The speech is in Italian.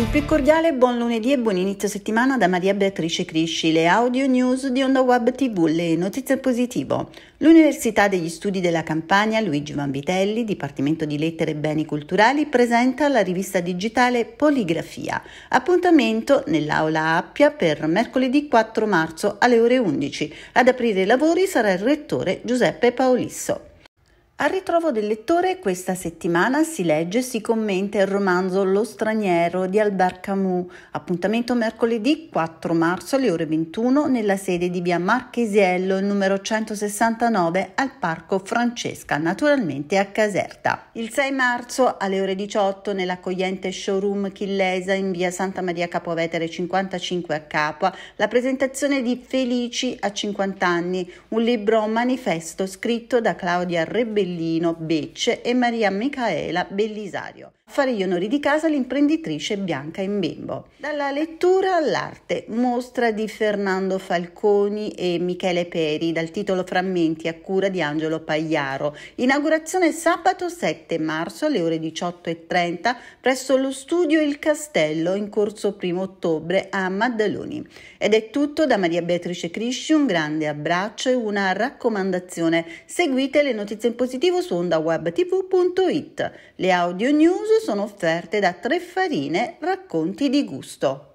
Il più cordiale buon lunedì e buon inizio settimana da Maria Beatrice Crisci, le audio news di Onda Web TV, le notizie positivo. L'Università degli Studi della Campania Luigi Vanvitelli, Dipartimento di Lettere e Beni Culturali, presenta la rivista digitale Poligrafia. Appuntamento nell'Aula Appia per mercoledì 4 marzo alle ore 11. Ad aprire i lavori sarà il rettore Giuseppe Paolisso. Al ritrovo del lettore questa settimana si legge e si commenta il romanzo Lo straniero di Albert Camus, appuntamento mercoledì 4 marzo alle ore 21 nella sede di via Marchesiello numero 169 al Parco Francesca, naturalmente a Caserta. Il 6 marzo alle ore 18 nell'accogliente showroom Chillesa in via Santa Maria Capovetere 55 a Capua la presentazione di Felici a 50 anni, un libro manifesto scritto da Claudia Rebellini Bellino Becce e Maria Micaela Bellisario. A fare gli onori di casa l'imprenditrice Bianca Imbembo. Dalla lettura all'arte, mostra di Fernando Falconi e Michele Peri dal titolo Frammenti a cura di Angelo Pagliaro. Inaugurazione sabato 7 marzo alle ore 18.30 presso lo studio Il Castello in corso 1 ottobre a Maddaloni. Ed è tutto da Maria Beatrice Crisci, un grande abbraccio e una raccomandazione. Seguite le notizie in positivo dispositivo su ondawebtv.it. Le audio news sono offerte da Tre Farine Racconti di Gusto.